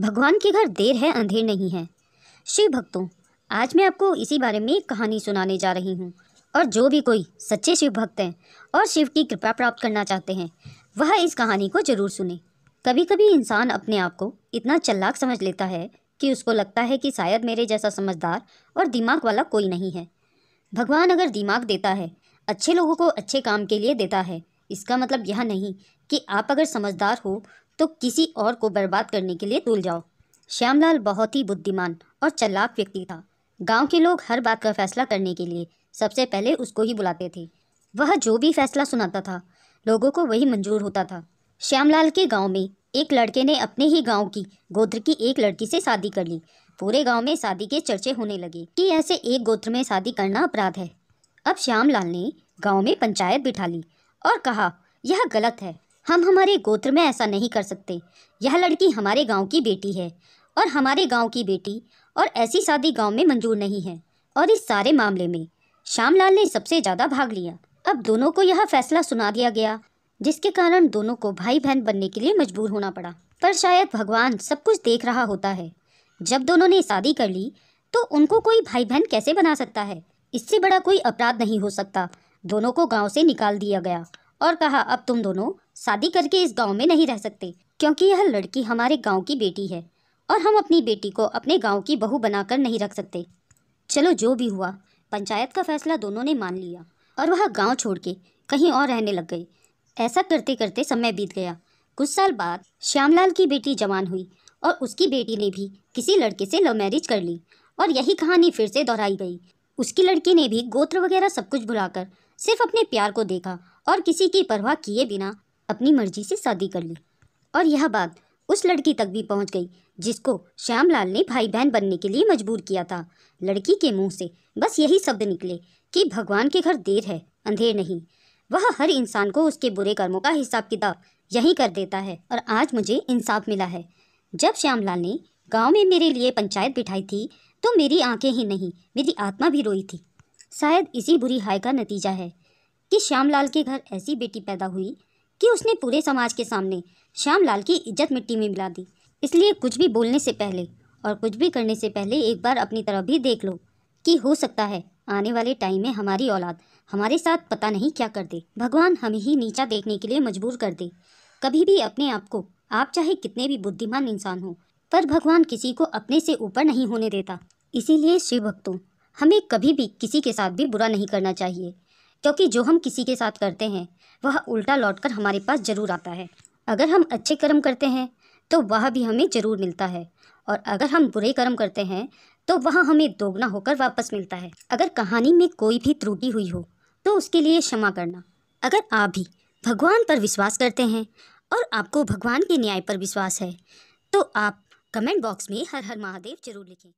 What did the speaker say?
भगवान के घर देर है अंधेर नहीं है शिव भक्तों आज मैं आपको इसी बारे में एक कहानी सुनाने जा रही हूँ और जो भी कोई सच्चे शिव भक्त हैं और शिव की कृपा प्राप्त करना चाहते हैं वह इस कहानी को जरूर सुने कभी कभी इंसान अपने आप को इतना चल्लाक समझ लेता है कि उसको लगता है कि शायद मेरे जैसा समझदार और दिमाग वाला कोई नहीं है भगवान अगर दिमाग देता है अच्छे लोगों को अच्छे काम के लिए देता है इसका मतलब यह नहीं कि आप अगर समझदार हो तो किसी और को बर्बाद करने के लिए तुल जाओ श्यामलाल बहुत ही बुद्धिमान और चलाक व्यक्ति था गांव के लोग हर बात का फैसला करने के लिए सबसे पहले उसको ही बुलाते थे वह जो भी फैसला सुनाता था लोगों को वही मंजूर होता था श्यामलाल के गांव में एक लड़के ने अपने ही गांव की गोत्र की एक लड़की से शादी कर ली पूरे गांव में शादी के चर्चे होने लगे कि ऐसे एक गोत्र में शादी करना अपराध है अब श्यामलाल ने गांव में पंचायत बिठा ली और कहा यह गलत है हम हमारे गोत्र में ऐसा नहीं कर सकते यह लड़की हमारे गांव की बेटी है और हमारे गांव की बेटी और ऐसी शादी गांव में मंजूर नहीं है और इस सारे मामले में श्यामलाल ने सबसे ज़्यादा भाग लिया अब दोनों को यह फैसला सुना दिया गया जिसके कारण दोनों को भाई बहन बनने के लिए मजबूर होना पड़ा पर शायद भगवान सब कुछ देख रहा होता है जब दोनों ने शादी कर ली तो उनको कोई भाई बहन कैसे बना सकता है इससे बड़ा कोई अपराध नहीं हो सकता दोनों को गांव से निकाल दिया गया और कहा अब तुम दोनों शादी करके इस गांव में नहीं रह सकते क्योंकि यह लड़की हमारे गांव की बेटी है और हम अपनी बेटी को अपने गांव की बहू बनाकर नहीं रख सकते चलो जो भी हुआ पंचायत का फैसला दोनों ने मान लिया और वह गांव छोड़ के कहीं और रहने लग गई ऐसा करते करते समय बीत गया कुछ साल बाद श्यामलाल की बेटी जवान हुई और उसकी बेटी ने भी किसी लड़के से लव मैरिज कर ली और यही कहानी फिर से दोहराई गई उसकी लड़की ने भी गोत्र वगैरह सब कुछ भुलाकर सिर्फ अपने प्यार को देखा और किसी की परवाह किए बिना अपनी मर्जी से शादी कर ली और यह बात उस लड़की तक भी पहुंच गई जिसको श्यामलाल ने भाई बहन बनने के लिए मजबूर किया था लड़की के मुंह से बस यही शब्द निकले कि भगवान के घर देर है अंधेर नहीं वह हर इंसान को उसके बुरे कर्मों का हिसाब किताब यही कर देता है और आज मुझे इंसाफ मिला है जब श्यामलाल ने गांव में मेरे लिए पंचायत बिठाई थी तो मेरी आंखें ही नहीं मेरी आत्मा भी रोई थी शायद इसी बुरी हाय का नतीजा है कि श्यामलाल के घर ऐसी बेटी पैदा हुई कि उसने पूरे समाज के सामने श्यामलाल की इज्जत मिट्टी में मिला दी इसलिए कुछ भी बोलने से पहले और कुछ भी करने से पहले एक बार अपनी तरफ भी देख लो कि हो सकता है आने वाले टाइम में हमारी औलाद हमारे साथ पता नहीं क्या कर दे भगवान हमें ही नीचा देखने के लिए मजबूर कर दे कभी भी अपने आप को आप चाहे कितने भी बुद्धिमान इंसान हो पर भगवान किसी को अपने से ऊपर नहीं होने देता इसीलिए शिव भक्तों हमें कभी भी किसी के साथ भी बुरा नहीं करना चाहिए क्योंकि जो हम किसी के साथ करते हैं वह उल्टा लौटकर हमारे पास ज़रूर आता है अगर हम अच्छे कर्म करते हैं तो वह भी हमें ज़रूर मिलता है और अगर हम बुरे कर्म करते हैं तो वह हमें दोगुना होकर वापस मिलता है अगर कहानी में कोई भी त्रुटि हुई हो तो उसके लिए क्षमा करना अगर आप भी भगवान पर विश्वास करते हैं और आपको भगवान के न्याय पर विश्वास है तो आप कमेंट बॉक्स में हर हर महादेव जरूर लिखें